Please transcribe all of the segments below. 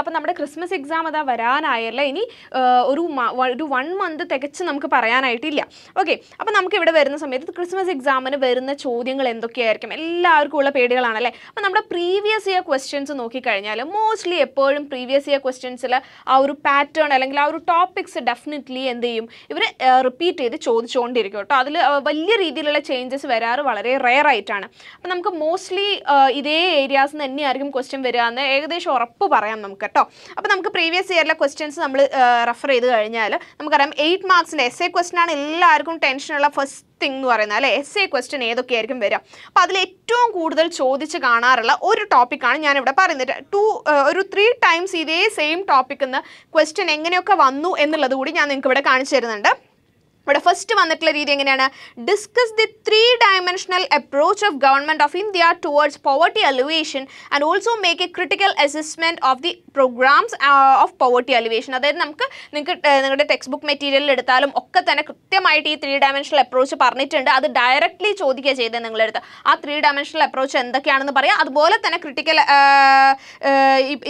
അപ്പം നമ്മുടെ Christmas exam അതാ വരാനായല്ലേ ഇനി ഒരു ഒരു വൺ മന്ത് തികച്ച് നമുക്ക് പറയാനായിട്ടില്ല ഓക്കെ അപ്പം നമുക്ക് ഇവിടെ വരുന്ന സമയത്ത് ക്രിസ്മസ് എക്സാമിന് വരുന്ന ചോദ്യങ്ങൾ എന്തൊക്കെയായിരിക്കും എല്ലാവർക്കും ഉള്ള പേടികളാണല്ലേ അപ്പം നമ്മുടെ പ്രീവിയസ് ഇയർ ക്വസ്റ്റ്യൻസ് നോക്കിക്കഴിഞ്ഞാൽ മോസ്റ്റ്ലി എപ്പോഴും പ്രീവിയസ് ഇയർ ക്വസ്റ്റ്യൻസിൽ ആ ഒരു പാറ്റേൺ അല്ലെങ്കിൽ ആ ഒരു ടോപ്പിക്സ് ഡെഫിനറ്റ്ലി എന്ത് ചെയ്യും ഇവർ റിപ്പീറ്റ് ചെയ്ത് ചോദിച്ചുകൊണ്ടിരിക്കും കേട്ടോ അതിൽ വലിയ രീതിയിലുള്ള ചേഞ്ചസ് വരാറ് വളരെ റെയർ ആയിട്ടാണ് അപ്പം നമുക്ക് മോസ്റ്റ്ലി ഇതേ ഏരിയാസ് തന്നെയായിരിക്കും ക്വസ്റ്റ്യൻ വരിക എന്ന് ഏകദേശം ഉറപ്പ് പറയാം നമുക്ക് കേട്ടോ അപ്പോൾ നമുക്ക് പ്രീവിയസ് ഇയറിലെ ക്വസ്റ്റ്യൻസ് നമ്മൾ റെഫർ ചെയ്ത് കഴിഞ്ഞാൽ നമുക്കറിയാം എയ്റ്റ് മാർക്സിൻ്റെ എസ് എ ആണ് എല്ലാവർക്കും ടെൻഷനുള്ള ഫസ്റ്റ് തിങ് എന്ന് പറയുന്നത് അല്ലെ എസ് എ ക്വസ്റ്റ്യൻ ഏതൊക്കെയായിരിക്കും വരിക അപ്പോൾ അതിൽ ഏറ്റവും കൂടുതൽ ചോദിച്ച് കാണാറുള്ള ഒരു ടോപ്പിക്കാണ് ഞാനിവിടെ പറയുന്നത് ടു ഒരു ത്രീ ടൈംസ് ഇതേ സെയിം ടോപ്പിക്കിൽ നിന്ന് ക്വസ്റ്റ്യൻ എങ്ങനെയൊക്കെ വന്നു എന്നുള്ളത് കൂടി ഞാൻ നിങ്ങൾക്ക് ഇവിടെ കാണിച്ചു തരുന്നുണ്ട് ഇവിടെ ഫസ്റ്റ് വന്നിട്ടുള്ള രീതി എങ്ങനെയാണ് discuss the three dimensional approach of government of India towards poverty alleviation and also make a critical assessment of the programmes of poverty alleviation അതായത് നമുക്ക് നിങ്ങൾക്ക് നിങ്ങളുടെ ടെക്സ്റ്റ് ബുക്ക് മെറ്റീരിയലിൽ എടുത്താലും ഒക്കെ തന്നെ കൃത്യമായിട്ട് ഈ ത്രീ ഡയമെൻഷണൽ അപ്രോച്ച് പറഞ്ഞിട്ടുണ്ട് അത് ഡയറക്റ്റ്ലി ചോദിക്കുക ചെയ്തത് നിങ്ങളെടുത്ത് ആ ത്രീ ഡയമെൻഷണൽ അപ്രോച്ച് എന്തൊക്കെയാണെന്ന് പറയാം അതുപോലെ തന്നെ ക്രിട്ടിക്കൽ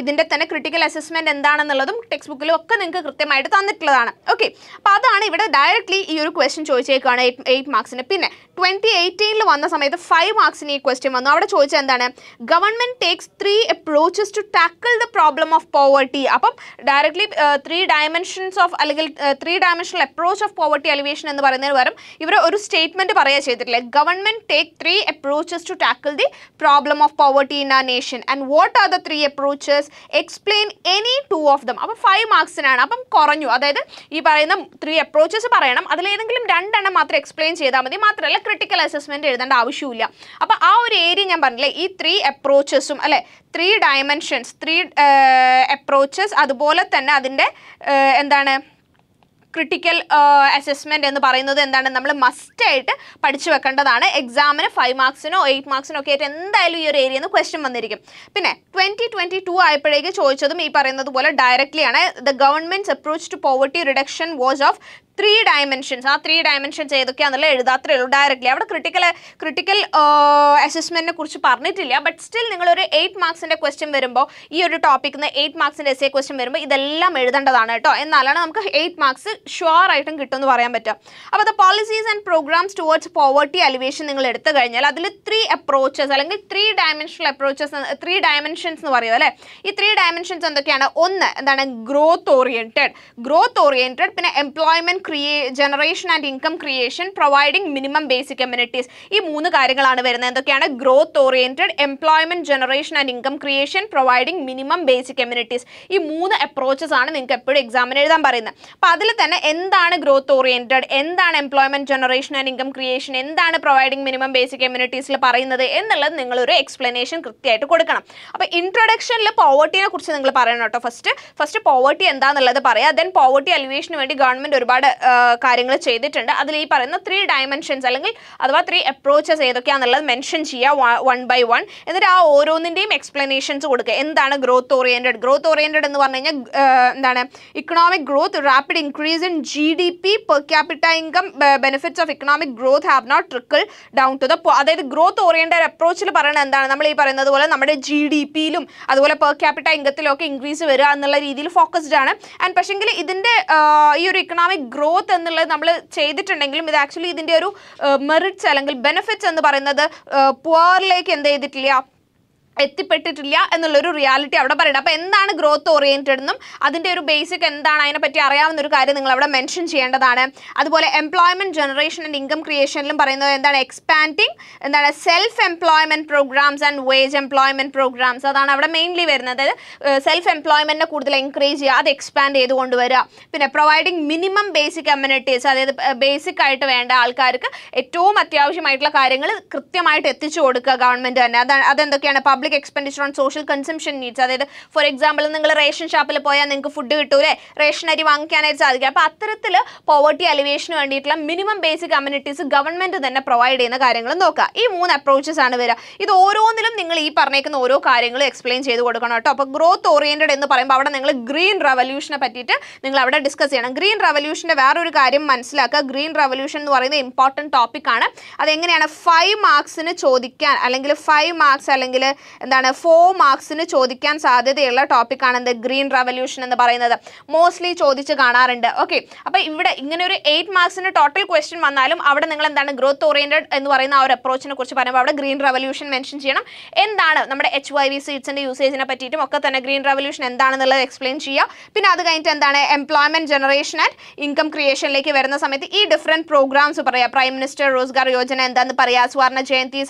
ഇതിൻ്റെ തന്നെ ക്രിട്ടിക്കൽ അസസ്മെൻറ്റ് എന്താണെന്നുള്ളതും ടെക്സ്റ്റ് ബുക്കിലും ഒക്കെ നിങ്ങൾക്ക് കൃത്യമായിട്ട് തന്നിട്ടുള്ളതാണ് ഓക്കെ അപ്പോൾ അതാണ് ഇവിടെ ഡയറക്റ്റ്ലി ഈ ഒരു ക്വസ്റ്റ്യൻ ചോദിച്ചേക്കാണ് എയ്റ്റ് എയ്റ്റ് മാർക്സിന് പിന്നെ ട്വൻറ്റി എയ്റ്റീനിൽ വന്ന സമയത്ത് ഫൈവ് മാർക്സിന് ഈ ക്വസ്റ്റ്യൻ വന്നു അവിടെ ചോദിച്ചത് എന്താണ് government takes three approaches to tackle the problem of poverty അപ്പം ഡയറക്ട്ലി ത്രീ ഡയമെൻഷൻസ് ഓഫ് അല്ലെങ്കിൽ three dimensional approach of poverty alleviation എന്ന് പറയുന്നതിന് പകരം ഇവർ ഒരു സ്റ്റേറ്റ്മെൻറ്റ് പറയുക ചെയ്തിട്ടില്ല government take three approaches to tackle the problem of poverty in a nation and what are the three approaches explain any two of them അപ്പം five മാർക്സിനാണ് അപ്പം കുറഞ്ഞു അതായത് ഈ പറയുന്ന ത്രീ അപ്രോച്ചസ് പറയണം അത് അതിലേതെങ്കിലും രണ്ടെണ്ണം മാത്രം എക്സ്പ്ലെയിൻ ചെയ്താൽ മതി മാത്രമല്ല ക്രിട്ടിക്കൽ അസസ്മെൻറ്റ് എഴുതേണ്ട ആവശ്യമില്ല അപ്പോൾ ആ ഒരു ഏരിയ ഞാൻ പറഞ്ഞില്ലേ ഈ ത്രീ അപ്രോച്ചസും അല്ലേ ത്രീ ഡയമെൻഷൻസ് ത്രീ അപ്രോച്ചസ് അതുപോലെ തന്നെ അതിൻ്റെ എന്താണ് ക്രിട്ടിക്കൽ അസസ്മെൻ്റ് uh, എന്ന് പറയുന്നത് എന്താണ് നമ്മൾ മസ്റ്റായിട്ട് പഠിച്ചു വെക്കേണ്ടതാണ് എക്സാമിന് ഫൈവ് മാർക്സിനോ എയ്റ്റ് മാർക്സിനോ ഒക്കെ ആയിട്ട് എന്തായാലും ഈ ഒരു ഏരിയയിൽ നിന്ന് ക്വസ്റ്റ്യൻ വന്നിരിക്കും പിന്നെ ട്വൻറ്റി ട്വൻറ്റി ടു ആയപ്പോഴേക്ക് ചോദിച്ചതും ഈ പറയുന്നത് പോലെ ഡയറക്ട്ലി ആണ് the government's approach to poverty reduction was of three dimensions ആ ത്രീ ഡയമെൻഷൻസ് ഏതൊക്കെയാണെന്നുള്ള എഴുതാത്രേ ഉള്ളൂ ഡയറക്ട്ലി അവിടെ ക്രിട്ടിക്കൽ ക്രിട്ടിക്കൽ അസസ്മെൻറ്റിനെ കുറിച്ച് പറഞ്ഞിട്ടില്ല ബട്ട് സ്റ്റിൽ നിങ്ങളൊരു എയ്റ്റ് മാർക്സിൻ്റെ ക്വസ്റ്റ്യൻ വരുമ്പോൾ ഈ ഒരു ടോപ്പിക്കിൽ നിന്ന് എയ്റ്റ് മാർക്സിൻ്റെ എസ് എ ക്വസ്റ്റ്യൻ വരുമ്പോൾ ഇതെല്ലാം എഴുതേണ്ടതാണ് കേട്ടോ എന്നാലാണ് നമുക്ക് എയ്റ്റ് മാർക്സ് ഷുവർ ആയിട്ടും കിട്ടുമെന്ന് പറയാൻ പറ്റുക അപ്പോൾ അത് policies and programmes towards poverty alleviation നിങ്ങൾ എടുത്തു കഴിഞ്ഞാൽ അതിൽ ത്രീ അപ്രോച്ചസ് അല്ലെങ്കിൽ three dimensional approaches three dimensions എന്ന് പറയുക അല്ലേ ഈ ത്രീ ഡയമെൻഷൻസ് എന്തൊക്കെയാണ് ഒന്ന് എന്താണ് ഗ്രോത്ത് ഓറിയൻറ്റഡ് ഗ്രോത്ത് ഓറിയൻറ്റഡ് പിന്നെ എംപ്ലോയ്മെൻറ്റ് ക്രിയേ generation and income creation providing minimum basic communities ഈ മൂന്ന് കാര്യങ്ങളാണ് വരുന്നത് എന്തൊക്കെയാണ് growth oriented employment generation and income creation providing minimum basic communities ഈ മൂന്ന് അപ്രോച്ചസ് ആണ് നിങ്ങൾക്ക് എപ്പോഴും എക്സാമിന് എഴുതാൻ പറയുന്നത് അപ്പോൾ അതിൽ തന്നെ തന്നെ എന്താണ് ഗ്രോത്ത് ഓറിയന്റഡ് എന്താണ് employment generation and income creation എന്താണ് പ്രൊവൈഡിങ് മിനിമം ബേസിക് കമ്മ്യൂണിറ്റീസിൽ പറയുന്നത് എന്നുള്ളത് നിങ്ങളൊരു എക്സ്പ്ലനേഷൻ കൃത്യമായിട്ട് കൊടുക്കണം അപ്പോൾ ഇൻട്രൊഡക്ഷനിൽ പോവർട്ടിനെ കുറിച്ച് നിങ്ങൾ പറയണം കേട്ടോ ഫസ്റ്റ് ഫസ്റ്റ് പോവർട്ടി എന്താണെന്നുള്ളത് പറയാം ദെൻ പോവർട്ടി അലിവേഷന് വേണ്ടി ഗവൺമെന്റ് ഒരുപാട് കാര്യങ്ങൾ ചെയ്തിട്ടുണ്ട് അതിൽ ഈ പറയുന്ന ത്രീ ഡയമെൻഷൻസ് അല്ലെങ്കിൽ അഥവാ ത്രീ അപ്രോച്ചസ് ഏതൊക്കെയാണെന്നുള്ളത് മെൻഷൻ ചെയ്യുക വൺ ബൈ വൺ എന്നിട്ട് ആ ഓരോന്നിൻ്റെയും എക്സ്പ്ലനേഷൻസ് കൊടുക്കുക എന്താണ് ഗ്രോത്ത് ഓറിയൻറ്റഡ് ഗ്രോത്ത് ഓറിയൻറ്റഡ് എന്ന് പറഞ്ഞു കഴിഞ്ഞാൽ എന്താണ് economic growth rapid increase increase in GDP per capita income uh, benefits of economic growth have not trickled down to the അതായത് ഗ്രോത്ത് ഓറിയൻറ്റഡ് അപ്രോച്ചിൽ പറയുന്നത് എന്താണ് നമ്മൾ ഈ പറയുന്നത് പോലെ നമ്മുടെ ജി ഡി പിയിലും അതുപോലെ പെർ ക്യാപിറ്റ ഇൻകത്തിലും ഒക്കെ ഇൻക്രീസ് വരിക എന്നുള്ള രീതിയിൽ ഫോക്കസ്ഡ് ആണ് ആൻഡ് പക്ഷെങ്കിൽ ഇതിൻ്റെ ഈ ഒരു ഇക്കണോമിക് ഗ്രോത്ത് എന്നുള്ളത് നമ്മൾ ചെയ്തിട്ടുണ്ടെങ്കിലും ഇത് ആക്ച്വലി ഇതിൻ്റെ ഒരു മെറിറ്റ്സ് അല്ലെങ്കിൽ ബെനിഫിറ്റ്സ് എന്ന് പറയുന്നത് പുവറിലേക്ക് എന്ത് ചെയ്തിട്ടില്ല എത്തിപ്പെട്ടിട്ടില്ല എന്നുള്ളൊരു റിയാലിറ്റി അവിടെ പറയുന്നത് അപ്പോൾ എന്താണ് ഗ്രോത്ത് ഓറിയൻറ്റഡ് എന്നും അതിൻ്റെ ഒരു ബേസിക് എന്താണ് അതിനെപ്പറ്റി അറിയാവുന്ന ഒരു കാര്യം നിങ്ങൾ അവിടെ മെൻഷൻ ചെയ്യേണ്ടതാണ് അതുപോലെ എംപ്ലോയ്മെൻറ്റ് ജനറേഷൻ ആൻഡ് ഇൻകം ക്രിയേഷനിലും പറയുന്നത് എന്താണ് എക്സ്പാൻഡിങ് എന്താണ് self employment programmes and wage employment programmes അതാണ് അവിടെ മെയിൻലി വരുന്നത് സെൽഫ് എംപ്ലോയ്മെൻറ്റിനെ കൂടുതൽ എൻകറേജ് ചെയ്യുക അത് എക്സ്പാൻഡ് ചെയ്തുകൊണ്ട് വരിക പിന്നെ പ്രൊവൈഡിങ് മിനിമം ബേസിക് അമ്യൂണിറ്റീസ് അതായത് ബേസിക് ആയിട്ട് വേണ്ട ആൾക്കാർക്ക് ഏറ്റവും അത്യാവശ്യമായിട്ടുള്ള കാര്യങ്ങൾ കൃത്യമായിട്ട് എത്തിച്ചു കൊടുക്കുക ഗവൺമെൻറ് തന്നെ അതാണ് അതെന്തൊക്കെയാണ് public public expenditure on social consumption needs അതായത് ഫോർ എക്സാമ്പിൾ നിങ്ങൾ റേഷൻ ഷോപ്പിൽ പോയാൽ നിങ്ങൾക്ക് ഫുഡ് കിട്ടൂലേ റേഷൻ അരി വാങ്ങിക്കാനായിട്ട് സാധിക്കും അപ്പോൾ അത്തരത്തിൽ പോവർട്ടി അലിവേഷന് വേണ്ടിയിട്ടുള്ള മിനിമം ബേസിക് അമ്യൂണിറ്റീസ് ഗവൺമെന്റ് തന്നെ പ്രൊവൈഡ് ചെയ്യുന്ന കാര്യങ്ങൾ നോക്കുക ഈ മൂന്ന് അപ്രോച്ചസ് ആണ് വരിക ഇത് ഓരോന്നിലും നിങ്ങൾ ഈ പറഞ്ഞേക്കുന്ന ഓരോ കാര്യങ്ങളും എക്സ്പ്ലെയിൻ ചെയ്ത് കൊടുക്കണം കേട്ടോ അപ്പോൾ ഗ്രോത്ത് ഓറിയൻറ്റഡ് എന്ന് പറയുമ്പോൾ അവിടെ നിങ്ങൾ ഗ്രീൻ റവല്യൂഷനെ പറ്റിയിട്ട് നിങ്ങൾ അവിടെ ഡിസ്കസ് ചെയ്യണം ഗ്രീൻ റവല്യൂഷൻ്റെ വേറൊരു കാര്യം മനസ്സിലാക്കുക ഗ്രീൻ റവല്യൂഷൻ എന്ന് പറയുന്നത് ഇമ്പോർട്ടൻറ്റ് ടോപ്പിക്കാണ് അതെങ്ങനെയാണ് ഫൈവ് മാർക്സിന് ചോദിക്കാൻ അല്ലെങ്കിൽ ഫൈവ് മാർക്സ് അല്ലെങ്കിൽ എന്താണ് ഫോർ മാർക്സിന് ചോദിക്കാൻ സാധ്യതയുള്ള ടോപ്പിക്കാണ് എന്ത് ഗ്രീൻ റവല്യൂഷൻ എന്ന് പറയുന്നത് മോസ്റ്റ്ലി ചോദിച്ച് കാണാറുണ്ട് ഓക്കെ അപ്പോൾ ഇവിടെ ഇങ്ങനെ ഒരു എയ്റ്റ് മാർക്സിന് ടോട്ടൽ ക്വസ്റ്റ്യൻ വന്നാലും അവിടെ നിങ്ങൾ എന്താണ് ഗ്രോത്ത് ഓറിയൻറ്റഡ് എന്ന് പറയുന്ന ആ ഒരു അപ്രോച്ചിനെ കുറിച്ച് പറയുമ്പോൾ അവിടെ ഗ്രീൻ റവല്യൂഷൻ മെൻഷൻ ചെയ്യണം എന്താണ് നമ്മുടെ എച്ച് വൈ വി സീഡ്സിൻ്റെ യൂസേജിനെ പറ്റിയിട്ടും ഒക്കെ തന്നെ ഗ്രീൻ റവല്യൂഷൻ എന്താണെന്നുള്ളത് എക്സ്പ്ലെയിൻ ചെയ്യുക പിന്നെ അത് കഴിഞ്ഞിട്ട് എന്താണ് എംപ്ലോയ്മെൻറ്റ് ജനറേഷൻ ആൻഡ് ഇൻകം ക്രിയേഷനിലേക്ക് വരുന്ന സമയത്ത് ഈ ഡിഫറെൻറ്റ് പ്രോഗ്രാംസ് പറയാം പ്രൈം മിനിസ്റ്റർ റോസ്ഗാർ യോജന എന്താണെന്ന് പറയുക സ്വർണ്ണ ജയന്തി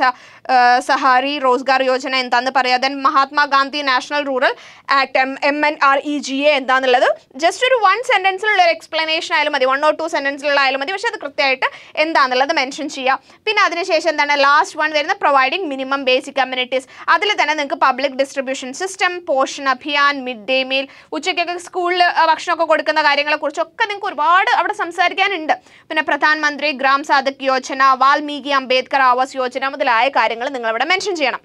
സഹാരി റോസ്ഗാർ യോജന എന്താന്ന് പറയാം then Mahatma Gandhi national rural act M M N R E e G A എന്താണെന്നുള്ളത് ജസ്റ്റ് ഒരു വൺ സെൻറ്റൻസിലുള്ള ഒരു എക്സ്പ്ലനേഷൻ ആയാലും മതി വൺ ഓർ ടു സെൻറ്റൻസിലുള്ള ആയാലും മതി പക്ഷേ അത് കൃത്യമായിട്ട് എന്താണെന്നുള്ളത് മെൻഷൻ ചെയ്യാം പിന്നെ അതിനുശേഷം എന്താണ് ലാസ്റ്റ് വൺ വരുന്ന പ്രൊവൈഡിങ് മിനിമം ബേസിക് കമ്മ്യൂണിറ്റീസ് അതിൽ തന്നെ നിങ്ങൾക്ക് public distribution system Poshan Abhiyan mid day meal ഉച്ചയ്ക്കൊക്കെ സ്കൂളിൽ ഭക്ഷണമൊക്കെ കൊടുക്കുന്ന കാര്യങ്ങളെക്കുറിച്ചൊക്കെ നിങ്ങൾക്ക് ഒരുപാട് അവിടെ സംസാരിക്കാനുണ്ട് പിന്നെ പ്രധാനമന്ത്രി ഗ്രാം സാധക് യോജന വാൽമീകി അംബേദ്കർ ആവാസ് യോജന മുതലായ കാര്യങ്ങൾ നിങ്ങളിവിടെ മെൻഷൻ ചെയ്യണം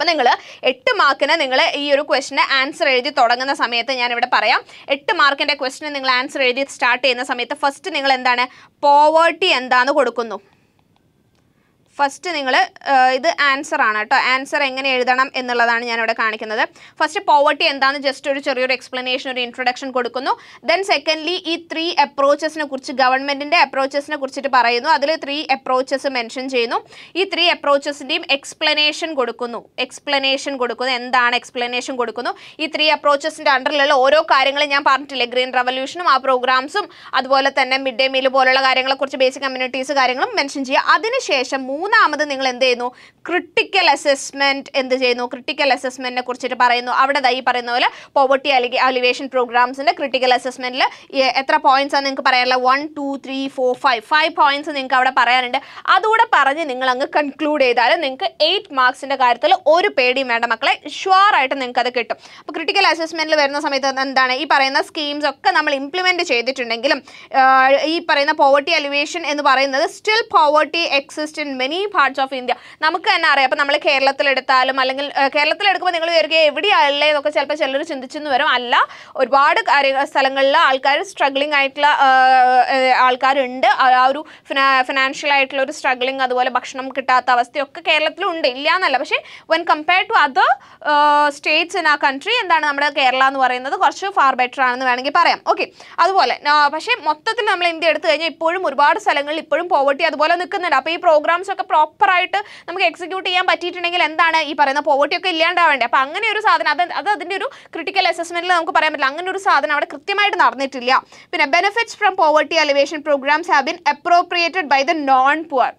അപ്പം നിങ്ങൾ എട്ട് മാർക്കിന് നിങ്ങൾ ഈ ഒരു ക്വസ്റ്റിന് ആൻസർ എഴുതി തുടങ്ങുന്ന സമയത്ത് ഞാനിവിടെ പറയാം എട്ട് മാർക്കിൻ്റെ ക്വസ്റ്റിന് നിങ്ങൾ ആൻസർ എഴുതി സ്റ്റാർട്ട് ചെയ്യുന്ന സമയത്ത് ഫസ്റ്റ് നിങ്ങൾ എന്താണ് പോവേർട്ടി എന്താണെന്ന് കൊടുക്കുന്നു ഫസ്റ്റ് നിങ്ങൾ ഇത് ആൻസർ ആണ് കേട്ടോ ആൻസർ എങ്ങനെ എഴുതണം എന്നുള്ളതാണ് ഞാനിവിടെ കാണിക്കുന്നത് ഫസ്റ്റ് പോവർട്ടി എന്താണെന്ന് ജസ്റ്റ് ഒരു ചെറിയൊരു എക്സ്പ്ലനേഷൻ ഒരു ഇൻട്രൊഡക്ഷൻ കൊടുക്കുന്നു ദെൻ സെക്കൻഡ്ലി ഈ ത്രീ അപ്രോച്ചസിനെ കുറിച്ച് ഗവൺമെൻറ്റിൻ്റെ അപ്രോച്ചസിനെ കുറിച്ചിട്ട് പറയുന്നു അതിൽ ത്രീ അപ്രോച്ചസ് മെൻഷൻ ചെയ്യുന്നു ഈ ത്രീ അപ്രോച്ചസിൻ്റെയും എക്സ്പ്ലനേഷൻ കൊടുക്കുന്നു എക്സ്പ്ലനേഷൻ കൊടുക്കുന്നു എന്താണ് എക്സ്പ്ലനേഷൻ കൊടുക്കുന്നു ഈ ത്രീ അപ്രോച്ചസിൻ്റെ അണ്ടറിലുള്ള ഓരോ കാര്യങ്ങളും ഞാൻ പറഞ്ഞിട്ടില്ലേ ഗ്രീൻ റവല്യൂഷനും ആ പ്രോഗ്രാംസും അതുപോലെ തന്നെ മിഡ് ഡേ മീൽ പോലുള്ള കാര്യങ്ങളെക്കുറിച്ച് ബേസിക് കമ്മ്യൂണിറ്റീസ് കാര്യങ്ങളും മെൻഷൻ ചെയ്യുക അതിനുശേഷം മൂന്ന് മൂന്നാമത് നിങ്ങൾ എന്ത് ചെയ്യുന്നു ക്രിട്ടിക്കൽ അസസ്മെന്റ് എന്ത് ചെയ്യുന്നു ക്രിട്ടിക്കൽ അസസ്മെന്റിനെ കുറിച്ചിട്ട് പറയുന്നു അവിടെ ഈ പറയുന്ന പോലെ പോവർട്ടി അല്ലെങ്കിൽ അലിവേഷൻ പ്രോഗ്രാംസിന്റെ ക്രിട്ടിക്കൽ അസസ്മെന്റിൽ എത്ര പോയിന്റ്സ് ആണ് നിങ്ങൾക്ക് പറയാനുള്ള one two three four five five points നിങ്ങൾക്ക് അവിടെ പറയാനുണ്ട് അതുകൂടെ പറഞ്ഞ് നിങ്ങൾ അങ്ങ് കൺക്ലൂഡ് ചെയ്താൽ നിങ്ങൾക്ക് എയ്റ്റ് മാർക്സിന്റെ കാര്യത്തിൽ ഒരു പേടിയും വേണ്ട മക്കളെ ആയിട്ട് നിങ്ങൾക്ക് അത് കിട്ടും അപ്പോൾ ക്രിട്ടിക്കൽ അസസ്മെന്റിൽ വരുന്ന സമയത്ത് എന്താണ് ഈ പറയുന്ന സ്കീംസ് ഒക്കെ നമ്മൾ ഇംപ്ലിമെന്റ് ചെയ്തിട്ടുണ്ടെങ്കിലും ഈ പറയുന്ന പോവർട്ടി അലിവേഷൻ എന്ന് പറയുന്നത് still poverty exist in many many parts of India നമുക്ക് തന്നെ അറിയാം അപ്പം നമ്മൾ കേരളത്തിലെടുത്താലും അല്ലെങ്കിൽ കേരളത്തിലെടുക്കുമ്പോൾ നിങ്ങൾ വരികയും എവിടെയല്ലേ എന്നൊക്കെ ചിലപ്പോൾ ചിലർ ചിന്തിച്ചെന്ന് വരും അല്ല ഒരുപാട് സ്ഥലങ്ങളിൽ ആൾക്കാർ സ്ട്രഗ്ലിംഗ് ആയിട്ടുള്ള ആൾക്കാരുണ്ട് ആ ഒരു ഫിനാൻഷ്യൽ ആയിട്ടുള്ള ഒരു സ്ട്രഗ്ലിംഗ് അതുപോലെ ഭക്ഷണം കിട്ടാത്ത അവസ്ഥയൊക്കെ കേരളത്തിലുണ്ട് ഇല്ല എന്നല്ല പക്ഷേ when compare to other states in ആ കൺട്രി എന്താണ് നമ്മുടെ കേരള എന്ന് പറയുന്നത് കുറച്ച് ഫാർ ബെറ്റർ ആണെന്ന് വേണമെങ്കിൽ പറയാം ഓക്കെ അതുപോലെ പക്ഷേ മൊത്തത്തിൽ നമ്മൾ ഇന്ത്യ എടുത്തു കഴിഞ്ഞാൽ ഇപ്പോഴും ഒരുപാട് സ്ഥലങ്ങളിൽ ഇപ്പോഴും പോവർട്ടി അതുപോലെ നിൽക്കുന്നുണ്ട് അപ്പോൾ ഈ പ്രോഗ്രാംസ് കാര്യങ്ങളൊക്കെ പ്രോപ്പറായിട്ട് നമുക്ക് എക്സിക്യൂട്ട് ചെയ്യാൻ പറ്റിയിട്ടുണ്ടെങ്കിൽ എന്താണ് ഈ പറയുന്ന പോവർട്ടി ഒക്കെ ഇല്ലാണ്ടാവേണ്ടത് അപ്പോൾ അങ്ങനെ ഒരു സാധനം അത് അത് അതിൻ്റെ ഒരു ക്രിട്ടിക്കൽ അസസ്മെൻറ്റിൽ നമുക്ക് പറയാൻ പറ്റില്ല അങ്ങനെ ഒരു സാധനം അവിടെ കൃത്യമായിട്ട് നടന്നിട്ടില്ല പിന്നെ benefits from poverty alleviation programmes have been appropriated by the non poor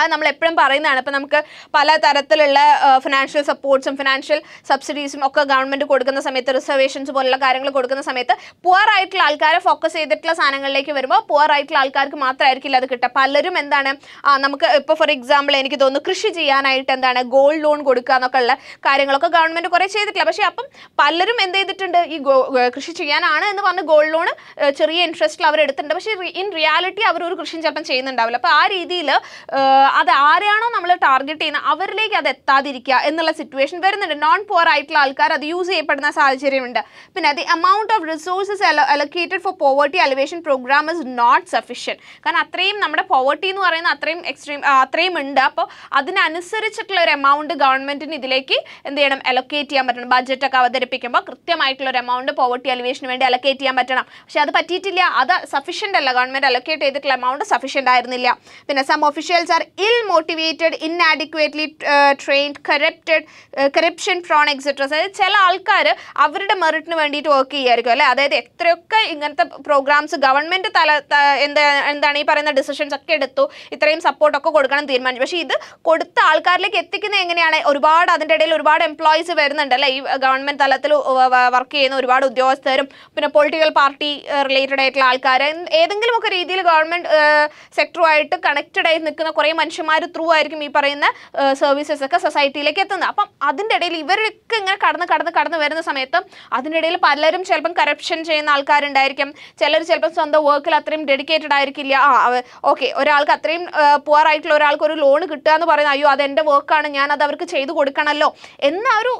അത് നമ്മൾ എപ്പോഴും പറയുന്നതാണ് അപ്പോൾ നമുക്ക് പല തരത്തിലുള്ള ഫിനാൻഷ്യൽ സപ്പോർട്ട്സും ഫിനാൻഷ്യൽ സബ്സിഡീസും ഒക്കെ ഗവൺമെൻറ് കൊടുക്കുന്ന സമയത്ത് റിസർവേഷൻസ് പോലുള്ള കാര്യങ്ങൾ കൊടുക്കുന്ന സമയത്ത് പുവർ ആയിട്ടുള്ള ആൾക്കാരെ ഫോക്കസ് ചെയ്തിട്ടുള്ള സാധനങ്ങളിലേക്ക് വരുമ്പോൾ പുവർ ആയിട്ടുള്ള ആൾക്കാർക്ക് മാത്രമായിരിക്കില്ല അത് കിട്ടുക പലരും എന്താണ് നമുക്ക് ഇപ്പോൾ ഫോർ എക്സാമ്പിൾ എനിക്ക് തോന്നുന്നു കൃഷി ചെയ്യാനായിട്ട് എന്താണ് ഗോൾഡ് ലോൺ കൊടുക്കുക എന്നൊക്കെ ഉള്ള കാര്യങ്ങളൊക്കെ ഗവൺമെൻറ് കുറേ ചെയ്തിട്ടില്ല പക്ഷേ അപ്പം പലരും എന്ത് ചെയ്തിട്ടുണ്ട് ഈ കൃഷി ചെയ്യാനാണ് എന്ന് പറഞ്ഞ് ഗോൾഡ് ലോൺ ചെറിയ ഇൻട്രസ്റ്റിൽ അവർ എടുത്തിട്ടുണ്ട് പക്ഷേ ഇൻ റിയാലിറ്റി അവർ ഒരു കൃഷിയും ചിലപ്പം ചെയ്യുന്നുണ്ടാവില്ല അപ്പോൾ ആ രീതിയിൽ അത് ആരെയാണോ നമ്മൾ ടാർഗറ്റ് ചെയ്യുന്നത് അവരിലേക്ക് അത് എത്താതിരിക്കുക എന്നുള്ള സിറ്റുവേഷൻ വരുന്നുണ്ട് നോൺ പുവർ ആയിട്ടുള്ള ആൾക്കാർ അത് യൂസ് ചെയ്യപ്പെടുന്ന സാഹചര്യമുണ്ട് പിന്നെ the amount of resources allocated for poverty alleviation programme is not sufficient കാരണം അത്രയും നമ്മുടെ പോവർട്ടി എന്ന് പറയുന്ന അത്രയും എക്സ്ട്രീം അത്രയും ഉണ്ട് അപ്പോൾ അതിനനുസരിച്ചിട്ടുള്ള ഒരു എമൗണ്ട് ഗവൺമെൻറ്റിന് ഇതിലേക്ക് എന്ത് ചെയ്യണം അലൊക്കേറ്റ് ചെയ്യാൻ പറ്റണം ബഡ്ജറ്റൊക്കെ അവതരിപ്പിക്കുമ്പോൾ കൃത്യമായിട്ടുള്ള ഒരു എമൗണ്ട് പോവർട്ടി അലിവേഷന് വേണ്ടി അലോക്കേറ്റ് ചെയ്യാൻ പറ്റണം പക്ഷേ അത് പറ്റിയിട്ടില്ല അത് സഫിഷ്യൻ്റ് അല്ല ഗവൺമെൻറ് അലോക്കേറ്റ് ചെയ്തിട്ടുള്ള എമൗണ്ട് സഫിഷ്യൻ്റ് ആയിരുന്നില്ല പിന്നെ some officials are ill motivated inadequately trained corrupted corruption prone etcetera അതായത് ചില ആൾക്കാർ അവരുടെ മെറിറ്റിന് വേണ്ടിയിട്ട് വർക്ക് ചെയ്യുമായിരിക്കും അല്ലേ അതായത് എത്രയൊക്കെ ഇങ്ങനത്തെ പ്രോഗ്രാംസ് ഗവൺമെൻറ് തല എന്താ എന്താണ് ഈ പറയുന്ന ഡിസിഷൻസ് ഒക്കെ എടുത്തു ഇത്രയും സപ്പോർട്ടൊക്കെ കൊടുക്കണം തീരുമാനിച്ചു പക്ഷേ ഇത് കൊടുത്ത ആൾക്കാരിലേക്ക് എത്തിക്കുന്നത് എങ്ങനെയാണ് ഒരുപാട് അതിൻ്റെ ഇടയിൽ ഒരുപാട് എംപ്ലോയീസ് വരുന്നുണ്ട് അല്ലേ ഈ ഗവൺമെൻറ് തലത്തിൽ വർക്ക് ചെയ്യുന്ന ഒരുപാട് ഉദ്യോഗസ്ഥരും പിന്നെ പൊളിറ്റിക്കൽ പാർട്ടി റിലേറ്റഡ് ആയിട്ടുള്ള ആൾക്കാർ ഏതെങ്കിലുമൊക്കെ രീതിയിൽ ഗവൺമെൻറ് സെക്ടറുമായിട്ട് കണക്റ്റഡ് ആയി നിൽക്കുന്ന കുറേ മനുഷ്യന്മാർ ത്രൂ ആയിരിക്കും ഈ പറയുന്ന സർവീസസ് ഒക്കെ സൊസൈറ്റിയിലേക്ക് എത്തുന്നത് അപ്പം അതിൻ്റെ ഇടയിൽ ഇവരൊക്കെ ഇങ്ങനെ കടന്ന് കടന്ന് കടന്ന് വരുന്ന സമയത്ത് അതിൻ്റെ ഇടയിൽ പലരും ചിലപ്പം കറപ്ഷൻ ചെയ്യുന്ന ആൾക്കാരുണ്ടായിരിക്കും ചിലർ ചിലപ്പം സ്വന്തം വർക്കിൽ അത്രയും ഡെഡിക്കേറ്റഡ് ആയിരിക്കില്ല ആ ഓക്കെ ഒരാൾക്ക് അത്രയും പുവർ ആയിട്ടുള്ള ഒരാൾക്ക് ഒരു ലോൺ കിട്ടുക എന്ന് പറയുന്നത് അയ്യോ എൻ്റെ വർക്കാണ് ഞാൻ അത് അവർക്ക് ചെയ്തു കൊടുക്കണമല്ലോ എന്ന ഒരു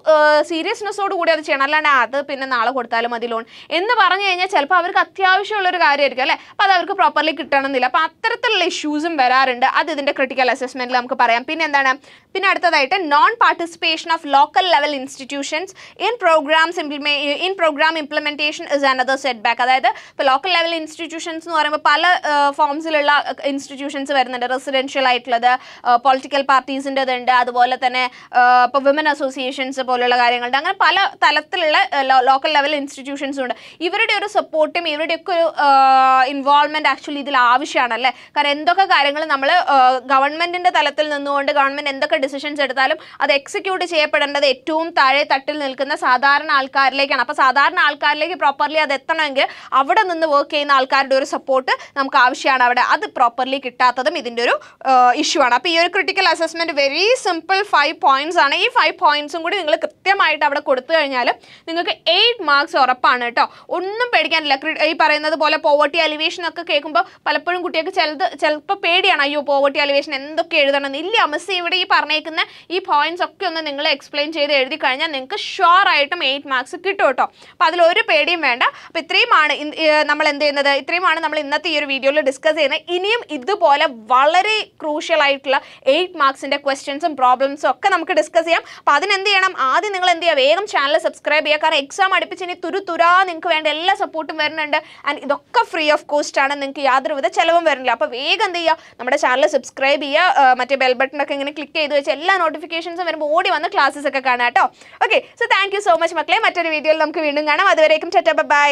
സീരിയസ്നെസ്സോട് കൂടി അത് ചെയ്യണം അല്ലാണ്ട് അത് പിന്നെ നാളെ കൊടുത്താലും മതി ലോൺ എന്ന് പറഞ്ഞു കഴിഞ്ഞാൽ ചിലപ്പോൾ അവർക്ക് അത്യാവശ്യമുള്ളൊരു കാര്യമായിരിക്കും അല്ലേ അപ്പോൾ അത് അവർക്ക് പ്രോപ്പർലി കിട്ടണമെന്നില്ല അപ്പോൾ അത്തരത്തിലുള്ള ഇഷ്യൂസും വരാറുണ്ട് അത് ഇതിൻ്റെ തിയറട്ടിക്കൽ അസസ്മെന്റിൽ നമുക്ക് പറയാം പിന്നെ എന്താണ് പിന്നെ അടുത്തതായിട്ട് non participation of local level institutions in programmes ഇംപ്ലിമെ in programme implementation is another setback അതായത് ഇപ്പോൾ ലോക്കൽ ലെവൽ ഇൻസ്റ്റിറ്റ്യൂഷൻസ് എന്ന് പറയുമ്പോൾ പല ഫോംസിലുള്ള ഇൻസ്റ്റിറ്റ്യൂഷൻസ് വരുന്നുണ്ട് റെസിഡൻഷ്യൽ ആയിട്ടുള്ളത് പൊളിറ്റിക്കൽ പാർട്ടീസിൻ്റെ ഇതുണ്ട് അതുപോലെ തന്നെ ഇപ്പോൾ വിമൻ അസോസിയേഷൻസ് പോലുള്ള കാര്യങ്ങളുണ്ട് അങ്ങനെ പല തലത്തിലുള്ള ലോക്കൽ ലെവൽ ഇൻസ്റ്റിറ്റ്യൂഷൻസും ഉണ്ട് ഇവരുടെ ഒരു സപ്പോർട്ടും ഇവരുടെയൊക്കെ ഒരു ഇൻവോൾവ്മെൻറ്റ് ആക്ച്വലി ഇതിൽ ആവശ്യമാണ് അല്ലേ കാരണം എന്തൊക്കെ കാര്യങ്ങൾ നമ്മൾ ഗവൺമെന്റിന്റെ തലത്തിൽ നിന്നുകൊണ്ട് ഗവൺമെന്റ് എന്തൊക്കെ ഡിസിഷൻസ് എടുത്താലും അത് എക്സിക്യൂട്ട് ചെയ്യപ്പെടേണ്ടത് ഏറ്റവും താഴെ തട്ടിൽ നിൽക്കുന്ന സാധാരണ ആൾക്കാരിലേക്കാണ് അപ്പോൾ സാധാരണ ആൾക്കാരിലേക്ക് പ്രോപ്പർലി അത് എത്തണമെങ്കിൽ അവിടെ നിന്ന് വർക്ക് ചെയ്യുന്ന ആൾക്കാരുടെ ഒരു സപ്പോർട്ട് നമുക്ക് ആവശ്യമാണ് അവിടെ അത് പ്രോപ്പർലി കിട്ടാത്തതും ഇതിന്റെ ഒരു ഇഷ്യൂ ആണ് അപ്പോൾ ഈ ഒരു critical assessment very simple five points ആണ് ഈ ഫൈവ് പോയിന്റ്സും കൂടി നിങ്ങൾ കൃത്യമായിട്ട് അവിടെ കൊടുത്തു കഴിഞ്ഞാൽ നിങ്ങൾക്ക് എയ്റ്റ് മാർക്സ് ഉറപ്പാണ് കേട്ടോ ഒന്നും പേടിക്കാനില്ല ഈ പറയുന്നത് പോലെ പോവർട്ടി അലിവേഷൻ ഒക്കെ കേൾക്കുമ്പോൾ പലപ്പോഴും കുട്ടികൾക്ക് ചിലത് ചിലപ്പോൾ പേടിയാണ് അയ്യോ പോവർട്ടി അലിവേഷൻ എന്തൊക്കെ എഴുതണം ഇല്ല അമസ് ഇവിടെ ഈ പറഞ്ഞേക്കുന്ന ഈ പോയിന്റ്സ് ഒക്കെ ഒന്ന് നിങ്ങൾ എക്സ്പ്ലെയിൻ ചെയ്ത് എഴുതി കഴിഞ്ഞാൽ നിങ്ങൾക്ക് ഷുവർ ആയിട്ടും എയ്റ്റ് മാർക്സ് കിട്ടും കേട്ടോ അപ്പോൾ അതിലൊരു പേടിയും വേണ്ട അപ്പോൾ ഇത്രയുമാണ് നമ്മൾ എന്ത് ചെയ്യുന്നത് ഇത്രയുമാണ് നമ്മൾ ഇന്നത്തെ ഈ ഒരു വീഡിയോയിൽ ഡിസ്കസ് ചെയ്യുന്നത് ഇനിയും ഇതുപോലെ വളരെ ക്രൂഷ്യൽ ആയിട്ടുള്ള എയ്റ്റ് മാർക്സിന്റെ ക്വസ്റ്റ്യൻസും പ്രോബ്ലംസും ഒക്കെ നമുക്ക് ഡിസ്കസ് ചെയ്യാം അപ്പോൾ അതിനെന്ത് ചെയ്യണം ആദ്യം നിങ്ങൾ എന്ത് ചെയ്യുക വേഗം ചാനൽ സബ്സ്ക്രൈബ് ചെയ്യുക കാരണം എക്സാം അടുപ്പിച്ച് ഇനി തുരു തുരാ നിങ്ങൾക്ക് വേണ്ട എല്ലാ സപ്പോർട്ടും വരുന്നുണ്ട് ആൻഡ് ഇതൊക്കെ ഫ്രീ ഓഫ് കോസ്റ്റ് ആണ് നിങ്ങൾക്ക് യാതൊരുവിധ ചിലവും വരുന്നില്ല അപ്പോൾ വേഗം എന്ത് ചെയ്യുക നമ്മുടെ ചാനൽ സബ്സ്ക്രൈബ് ചെയ്യുക മറ്റേ ബെൽ ഒക്കെ ഇങ്ങനെ ക്ലിക്ക് ചെയ്ത് വെച്ച് എല്ലാ നോട്ടിഫിക്കേഷൻസും വരുമ്പോൾ ഓടി വന്ന് ക്ലാസ്സസ് ഒക്കെ കാണാം കേട്ടോ okay so thank so much മക്കളെ മറ്റൊരു വീഡിയോയിൽ നമുക്ക് വീണ്ടും കാണാം അതുവരേക്കും ചേട്ടാ ബൈ